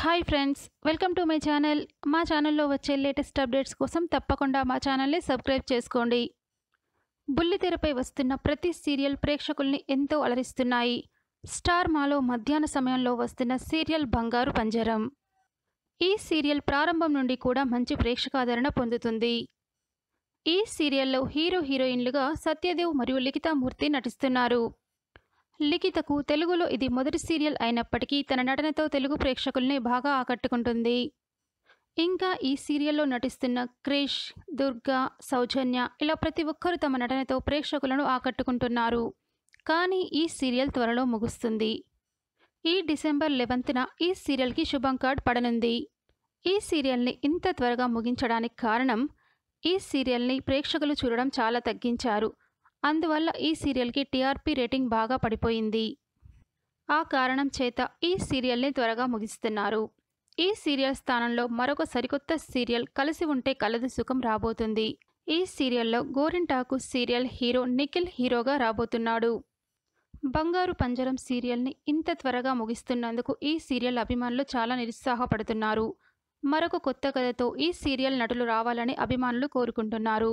hi friends welcome to my channel మా ఛానల్లో వచ్చే లేటెస్ట్ అప్డేట్స్ కోసం తప్పకుండా మా ఛానల్ని సబ్స్క్రైబ్ చేసుకోండి బుల్లితెరపై వస్తున్న ప్రతి సీరియల్ ప్రేక్షకుల్ని ఎంతో అలరిస్తున్నాయి స్టార్ మాలో మధ్యాహ్న సమయంలో వస్తున్న సీరియల్ బంగారు పంజరం ఈ సీరియల్ ప్రారంభం నుండి కూడా మంచి ప్రేక్షకాదరణ పొందుతుంది ఈ సీరియల్లో హీరో హీరోయిన్లుగా సత్యదేవ్ మరియు లిఖితామూర్తి నటిస్తున్నారు లిఖితకు తెలుగులో ఇది మొదటి సీరియల్ అయినప్పటికీ తన నటనతో తెలుగు ప్రేక్షకుల్ని బాగా ఆకట్టుకుంటుంది ఇంకా ఈ సీరియల్లో నటిస్తున్న క్రిష్ దుర్గా సౌజన్య ఇలా ప్రతి ఒక్కరూ తమ నటనతో ప్రేక్షకులను ఆకట్టుకుంటున్నారు కానీ ఈ సీరియల్ త్వరలో ముగుస్తుంది ఈ డిసెంబర్ లెవెన్త్న ఈ సీరియల్కి శుభం కార్డ్ పడనుంది ఈ సీరియల్ని ఇంత త్వరగా ముగించడానికి కారణం ఈ సీరియల్ని ప్రేక్షకులు చూడడం చాలా తగ్గించారు అందువల్ల ఈ సీరియల్కి టీఆర్పీ రేటింగ్ బాగా పడిపోయింది ఆ కారణం చేత ఈ సీరియల్ని త్వరగా ముగిస్తున్నారు ఈ సీరియల్ స్థానంలో మరొక సరికొత్త సీరియల్ కలిసి ఉంటే కలదు సుఖం రాబోతుంది ఈ సీరియల్లో గోరింటాకు సీరియల్ హీరో నిఖిల్ హీరోగా రాబోతున్నాడు బంగారు పంజరం సీరియల్ని ఇంత త్వరగా ముగిస్తున్నందుకు ఈ సీరియల్ అభిమానులు చాలా నిరుత్సాహపడుతున్నారు మరొక కొత్త కథతో ఈ సీరియల్ నటులు రావాలని అభిమానులు కోరుకుంటున్నారు